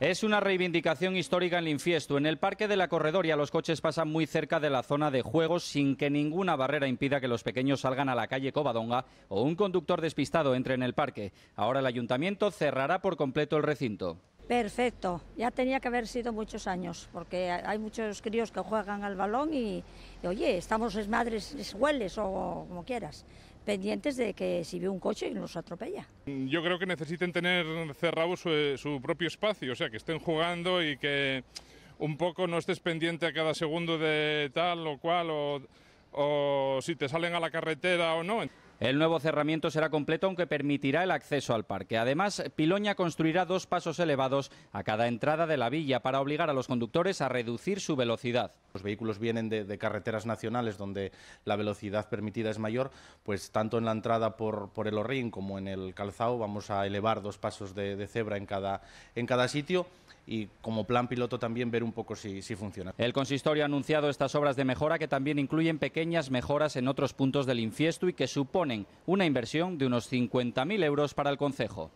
Es una reivindicación histórica en Linfiesto. En el Parque de la Corredoria los coches pasan muy cerca de la zona de juegos sin que ninguna barrera impida que los pequeños salgan a la calle Covadonga o un conductor despistado entre en el parque. Ahora el ayuntamiento cerrará por completo el recinto. Perfecto, ya tenía que haber sido muchos años, porque hay muchos críos que juegan al balón y, oye, estamos es madres, es hueles o como quieras pendientes de que si ve un coche y nos atropella. Yo creo que necesiten tener cerrado su, propio espacio, o sea, que estén jugando y que un poco no estés pendiente a cada segundo de tal o cual o, o si te salen a la carretera o no. El nuevo cerramiento será completo aunque permitirá el acceso al parque. Además, Piloña construirá dos pasos elevados a cada entrada de la villa para obligar a los conductores a reducir su velocidad los vehículos vienen de, carreteras nacionales donde la velocidad permitida es mayor, pues tanto en la entrada por, el Orrín como en el Calzao vamos a elevar dos pasos de, cebra en cada, en cada sitio y como plan piloto también ver un poco si, funciona. El consistorio ha anunciado estas obras de mejora que también incluyen pequeñas mejoras en otros puntos del infiesto y que suponen una inversión de unos 50.000 euros para el Concejo.